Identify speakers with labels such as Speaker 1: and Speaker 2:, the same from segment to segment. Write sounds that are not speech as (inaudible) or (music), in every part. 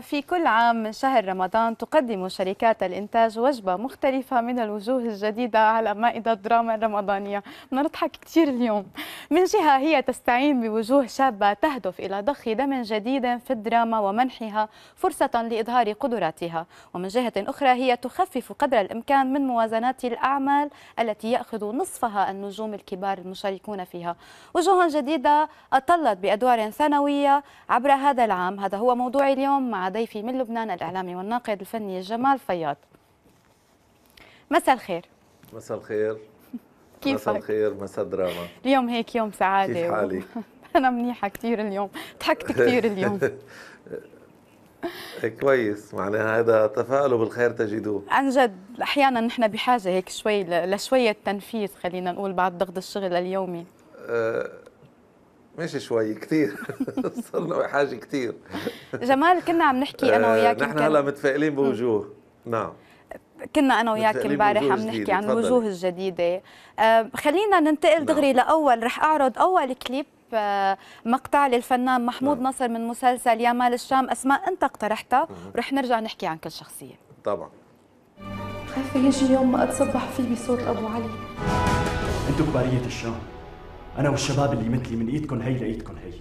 Speaker 1: في كل عام من شهر رمضان تقدم شركات الإنتاج وجبة مختلفة من الوجوه الجديدة على مائدة الدراما الرمضانية نضحك كثير اليوم من جهة هي تستعين بوجوه شابة تهدف إلى ضخ دم جديد في الدراما ومنحها فرصة لإظهار قدراتها ومن جهة أخرى هي تخفف قدر الإمكان من موازنات الأعمال التي يأخذ نصفها النجوم الكبار المشاركون فيها وجوه جديدة أطلت بأدوار ثانوية عبر هذا العام هذا هو موضوع اليوم مع ضيفي من لبنان الإعلامي والناقد الفني جمال فياض مساء الخير
Speaker 2: مساء الخير (laughs) كيفك؟ مساء الخير مساء الدراما
Speaker 1: اليوم هيك يوم سعادة كيف حالي؟ و... (laughs) أنا منيحة كثير اليوم ضحكت كثير اليوم (laughs)
Speaker 2: كويس معناها هذا تفاؤلوا بالخير تجدوه
Speaker 1: عن جد احيانا نحن بحاجه هيك شوي لشويه تنفيذ خلينا نقول بعد ضغط الشغل اليومي
Speaker 2: أه، مش شوي كثير (laughs) صرنا بحاجه كثير
Speaker 1: جمال كنا عم نحكي انا آه، وياك نحن هلا
Speaker 2: متفائلين بوجوه نعم
Speaker 1: كنا انا وياك امبارح عم نحكي عن الوجوه الجديده آه، خلينا ننتقل نعم. دغري لاول رح اعرض اول كليب آه، مقطع للفنان محمود نصر نعم. من مسلسل يا مال الشام اسماء انت اقترحتها ورح نرجع نحكي عن كل شخصيه طبعا خايفه يجي يوم ما اتصبح فيه بصوت ابو علي انتم كباريه الشام انا والشباب اللي مثلي من ايدكم هي لايدكم هي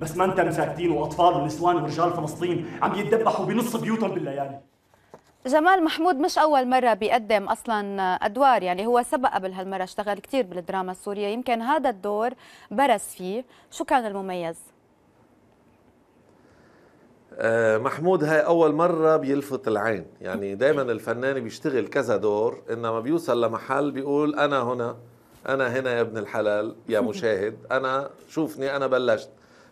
Speaker 1: بس ما انتم ساكتين واطفال ونسوان ورجال فلسطين عم يتذبحوا بنص بيوتهم بالليالي جمال محمود مش أول مرة بيقدم أصلا أدوار يعني هو سبق قبل هالمرة اشتغل كثير بالدراما السورية يمكن هذا الدور برز فيه شو كان المميز؟
Speaker 2: آه، محمود هاي أول مرة بيلفت العين يعني دايما الفنان بيشتغل كذا دور إنما بيوصل لمحل بيقول أنا هنا انا هنا يا ابن الحلال يا مشاهد (laughs) انا شوفني انا بلشت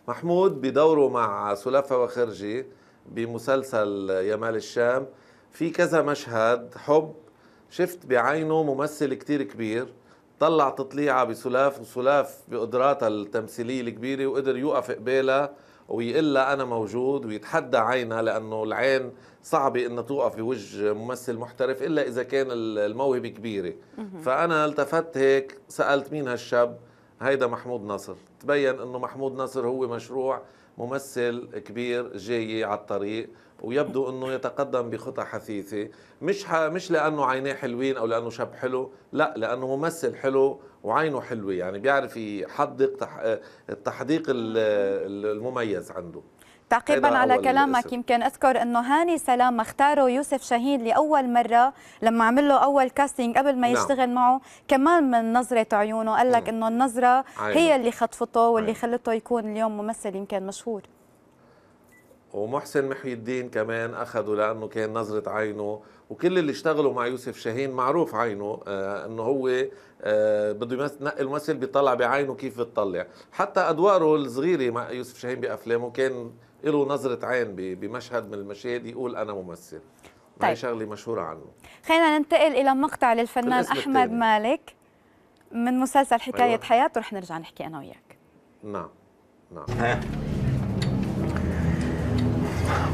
Speaker 2: محمود بدوره مع سلافة وخرجي بمسلسل يمال الشام في كذا مشهد حب شفت بعينه ممثل كتير كبير طلع تطليعه بسلاف وسلاف بقدراتها التمثيليه الكبيره وقدر يوقف قبالها ويقول لها انا موجود ويتحدى عينها لانه العين صعبه انها توقف بوجه ممثل محترف الا اذا كان الموهبه كبيره فانا التفت هيك سالت مين هالشاب هيدا محمود نصر تبين انه محمود نصر هو مشروع ممثل كبير جاي على الطريق ويبدو انه يتقدم بخطى حثيثه مش مش لانه عينيه حلوين او لانه شاب حلو لا لانه ممثل حلو وعينه حلوه يعني بيعرف يحدق التحديق المميز عنده تعقيبا على كلامك
Speaker 1: يمكن اذكر انه هاني سلام اختاره يوسف شاهين لاول مره لما عمل له اول كاستنج قبل ما نعم. يشتغل معه كمان من نظره عيونه قال لك انه النظره عينه. هي اللي خطفته واللي عينه. خلته يكون اليوم ممثل يمكن مشهور
Speaker 2: ومحسن محي الدين كمان اخذوا لانه كان نظره عينه وكل اللي اشتغلوا مع يوسف شاهين معروف عينه آه انه هو آه بده ينقي الممثل بيطلع بعينه كيف بتطلع حتى ادواره الصغيره مع يوسف شاهين بافلامه كان له نظره عين بمشهد من المشاهد يقول انا ممثل طيب. هاي شغله مشهوره عنه
Speaker 1: خلينا ننتقل الى مقطع للفنان احمد التاني. مالك من مسلسل حكايه أيوة. حياته رح نرجع نحكي انا وياك نعم نعم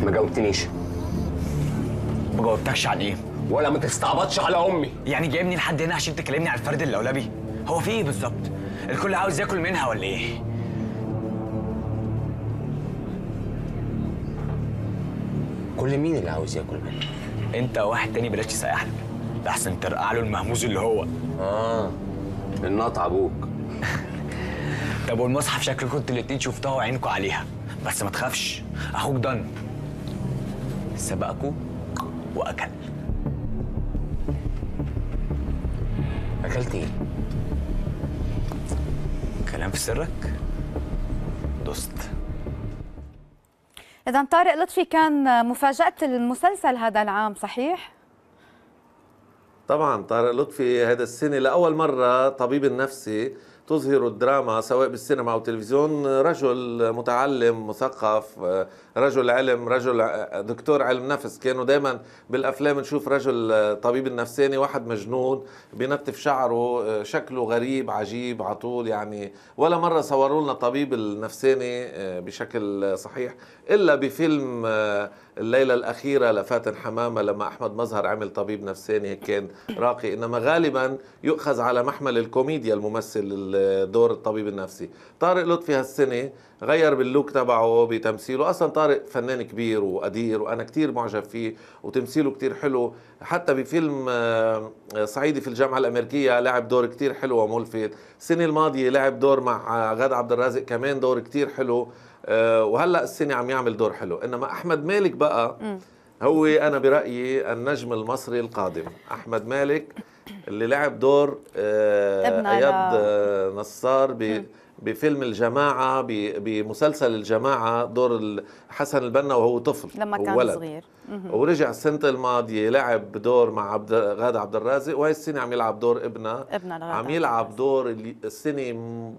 Speaker 1: ما جاوبتنيش ما جاوبتكش على ايه؟ ولا ما تستعبطش على امي يعني جايبني لحد هنا عشان تكلمني على الفرد اللولبي؟ هو في ايه بالظبط؟ الكل عاوز ياكل منها ولا ايه؟ كل مين اللي عاوز ياكل منها؟ انت واحد تاني بلاش تسقح له احسن ترقع له المهموز اللي هو اه النط ابوك (laughs) طب والمصحف شكلكم انتوا الاتنين شفتوها وعينكم عليها بس ما تخافش اخوك ضن سبقكوا واكل اكلت ايه كلام في سرك دوست اذا طارق لطفي كان مفاجاه المسلسل هذا العام صحيح
Speaker 2: طبعا طارق لطفي هذا السنه لاول مره طبيب النفسي تظهر الدراما سواء بالسينما أو التلفزيون رجل متعلم مثقف رجل علم رجل دكتور علم نفس كانوا دائما بالأفلام نشوف رجل طبيب النفساني واحد مجنون بنتف شعره شكله غريب عجيب عطول يعني ولا مرة صوروا لنا طبيب النفساني بشكل صحيح إلا بفيلم الليلة الأخيرة لفاتن حمامة لما أحمد مظهر عمل طبيب نفساني كان راقي إنما غالبا يؤخذ على محمل الكوميديا الممثل دور الطبيب النفسي طارق لطفي هالسنة غير باللوك تبعه بتمثيله أصلا طارق فنان كبير وقدير وأنا كتير معجب فيه وتمثيله كتير حلو حتى بفيلم آه، صعيدي في الجامعة الأمريكية لعب دور كتير حلو وملفت السنة الماضية لعب دور مع غادة عبد الرازق كمان دور كتير حلو آه، وهلا السنه عم يعمل دور حلو انما احمد مالك بقى هو انا برايي النجم المصري القادم احمد مالك اللي لعب دور آه، اياد نصار ب بفيلم الجماعة بمسلسل الجماعة دور حسن البنا وهو طفل لما كان ولد. صغير ورجع السنة الماضية لعب دور مع عبد غادة عبد الرازق وهي السنة عم يلعب دور ابنها
Speaker 1: ابنها عم يلعب
Speaker 2: دور السنة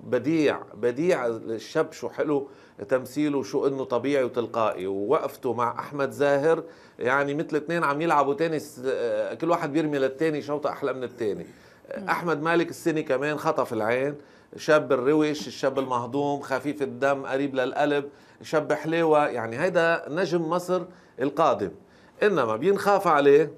Speaker 2: بديع بديع الشاب شو حلو تمثيله شو انه طبيعي وتلقائي ووقفته مع احمد زاهر يعني مثل اثنين عم يلعبوا تاني آه، كل واحد بيرمي للثاني شوطة احلى من الثاني احمد مالك السنة كمان خطف العين شاب الرويش الشاب المهضوم خفيف الدم قريب للقلب شاب حليوة يعني هيدا نجم مصر القادم إنما بينخاف عليه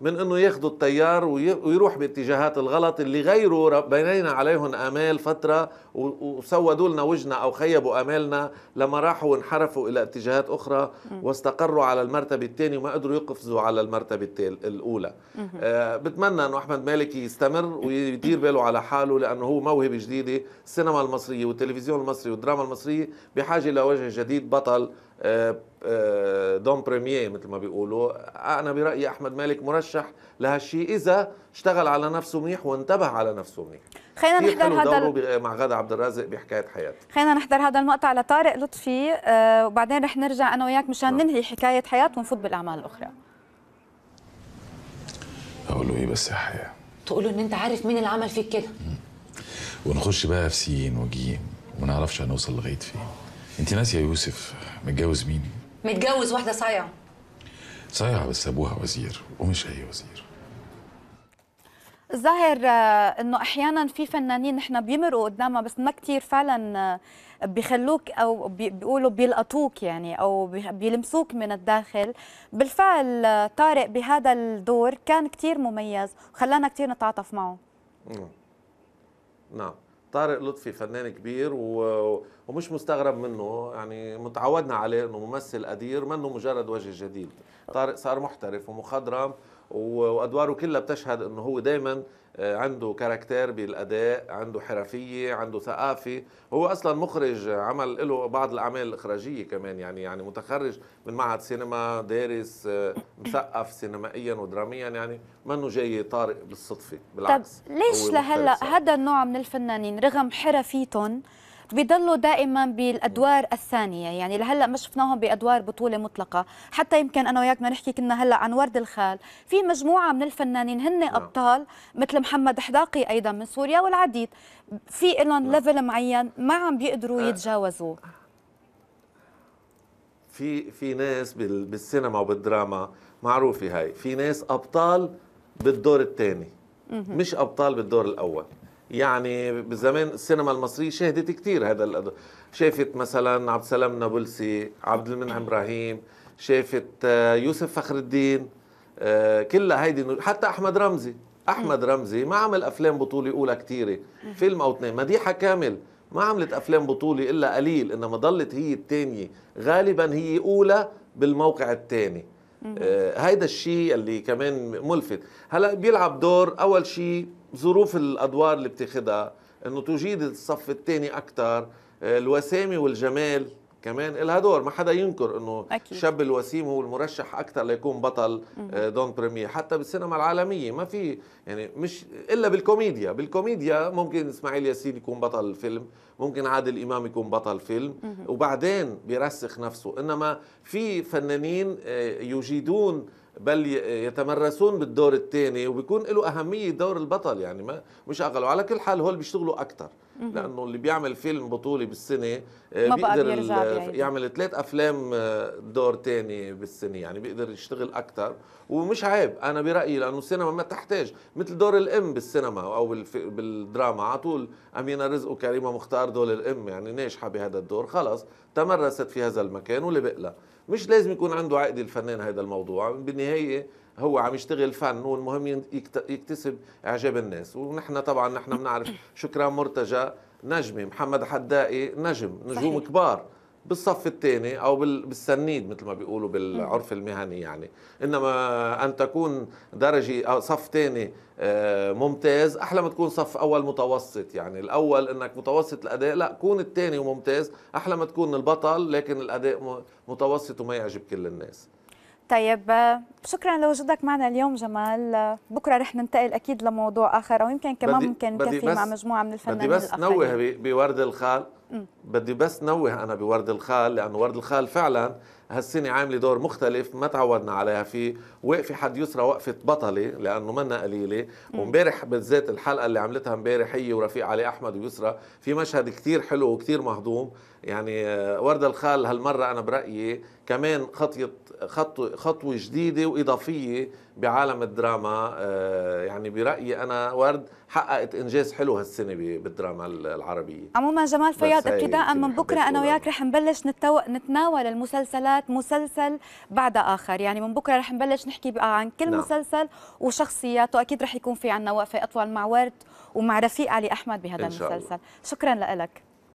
Speaker 2: من انه ياخذوا التيار ويروح باتجاهات الغلط اللي غيروا بنينا عليهم امال فتره وسودوا لنا وجنا او خيبوا امالنا لما راحوا وانحرفوا الى اتجاهات اخرى واستقروا على المرتبه الثانيه وما قدروا يقفزوا على المرتبه الاولى آه بتمنى انه احمد مالك يستمر ويدير باله على حاله لانه هو موهبه جديده السينما المصريه والتلفزيون المصري والدراما المصريه بحاجه لوجه جديد بطل آه، آه، دون بريمير مثل ما بيقولوا انا برايي احمد مالك مرشح لهالشيء اذا اشتغل على نفسه منيح وانتبه على نفسه منيح
Speaker 1: خلينا نحضر هذا
Speaker 2: مع غدا عبد الرازق بحكايه حياته
Speaker 1: خلينا نحضر هذا المقطع لطارق لطفي آه، وبعدين رح نرجع انا وياك مشان نعم. ننهي حكايه حياه ونفوت بالاعمال الاخرى
Speaker 2: اقول له ايه بس يا
Speaker 1: حياه تقول له ان انت عارف مين اللي عمل فيك كده
Speaker 2: ونخش بقى في سين وجيم وما نعرفش هنوصل لغايه فين انت ناسيه يوسف متجوز مين؟
Speaker 1: متجوز واحده صايعه
Speaker 2: صايعه بس ابوها وزير ومش اي وزير
Speaker 1: ظاهر آه، انه احيانا في فنانين نحن بيمرقوا قدامها بس ما كثير فعلا آه، بيخلوك او بيقولوا بيلقطوك يعني او بيلمسوك من الداخل بالفعل آه، طارق بهذا الدور كان كثير مميز وخلانا كثير نتعاطف معه
Speaker 2: نعم طارق لطفي فنان كبير و... ومش مستغرب منه يعني متعودنا عليه انه ممثل قدير منه مجرد وجه جديد طارق صار محترف ومخضرم وادواره كلها بتشهد انه هو دائما آه، عنده كاركتير بالاداء عنده حرفيه عنده ثقافه هو اصلا مخرج عمل له بعض الاعمال الاخراجيه كمان يعني يعني متخرج من معهد سينما دارس آه، مثقف سينمائيا ودراميا يعني منه جاي طارق بالصدفه بالعكس طب ليش لهلا
Speaker 1: هذا النوع من الفنانين رغم حرفيتهم بيضلوا دائما بالادوار الثانيه يعني لهلا ما شفناهم بادوار بطوله مطلقه حتى يمكن انا وياك ما نحكي كنا هلا عن ورد الخال في مجموعه من الفنانين هن نعم. ابطال مثل محمد حداقي ايضا من سوريا والعديد في لهم ليفل نعم. معين ما عم بيقدروا آه. يتجاوزوه
Speaker 2: في في ناس بالسينما وبالدراما معروفه هاي في ناس ابطال بالدور الثاني مش ابطال بالدور الاول يعني بزمان السينما المصريه شهدت كثير هذا شافت مثلا عبد السلام نابلسي عبد المنعم ابراهيم شافت آه، يوسف فخر الدين آه، كلها هيدي حتى احمد رمزي احمد رمزي ما عمل افلام بطوله اولى كثيره فيلم او اثنين مديحه كامل ما عملت افلام بطوله الا قليل انما ضلت هي الثانيه غالبا هي اولى بالموقع الثاني آه، هيدا الشيء اللي كمان ملفت هلا بيلعب دور اول شيء ظروف الادوار اللي بتاخدها انه تجيد الصف الثاني اكثر آه، الوسامي والجمال كمان لها دور ما حدا ينكر انه شاب الوسيم هو المرشح اكثر ليكون بطل آه، دون بريمير حتى بالسينما العالميه ما في يعني مش الا بالكوميديا بالكوميديا ممكن اسماعيل ياسين يكون بطل فيلم ممكن عادل امام يكون بطل فيلم وبعدين بيرسخ نفسه انما في فنانين آه، يجيدون بل يتمرسون بالدور الثاني وبيكون له اهميه دور البطل يعني ما مش اقل وعلى كل حال هول بيشتغلوا اكثر لانه اللي بيعمل فيلم بطولي بالسنه آه، ما بيقدر يعمل ثلاث افلام آه، دور ثاني بالسنه يعني بيقدر يشتغل اكثر ومش عيب انا برايي لانه السينما ما تحتاج مثل دور الام بالسينما او بالدراما على طول امينه رزق وكريمه مختار دول الام يعني ناجحه بهذا الدور خلص تمرست في هذا المكان ولبق لها مش لازم يكون عنده عقد الفنان هذا الموضوع بالنهايه هو عم يشتغل فن والمهم يكتسب اعجاب الناس ونحن طبعا نحن بنعرف شكرا مرتجى نجمه محمد حدائي نجم نجوم صحيح. كبار بالصف الثاني او بالسنيد مثل ما بيقولوا بالعرف المهني يعني انما ان تكون درجه او صف ثاني آه، ممتاز احلى ما تكون صف اول متوسط يعني الاول انك متوسط الاداء لا كون الثاني وممتاز احلى ما تكون البطل لكن الاداء متوسط وما يعجب كل الناس
Speaker 1: طيب شكرا لوجودك معنا اليوم جمال بكره رح ننتقل اكيد لموضوع اخر او يمكن كمان ممكن نكفي مع مجموعه من الفنانين بدي بس نوه
Speaker 2: بورد الخال بدي بس نوه انا بورد الخال لانه ورد الخال فعلا هالسنة عاملة دور مختلف ما تعودنا عليها في وقفة حد يسرى وقفة بطلة لأنه منا قليلة ومبارح بالذات الحلقة اللي عملتها امبارح هي ورفيق علي أحمد ويسرى في مشهد كتير حلو وكتير مهضوم يعني آه، وردة الخال هالمرة أنا برأيي كمان خطية خطوة, خطوة جديدة وإضافية بعالم الدراما آه، يعني برأيي أنا ورد حققت إنجاز حلو هالسنة بالدراما العربية
Speaker 1: عموما جمال فياض ابتداء من بكرة أنا وياك رح نبلش نتناول المسلسلات شخصيات مسلسل بعد آخر يعني من بكرة رح نبلش نحكي بقى عن كل نعم. مسلسل وشخصياته أكيد رح يكون في عنا وقفة أطول مع ورد ومع رفيق علي أحمد بهذا المسلسل شكرا لك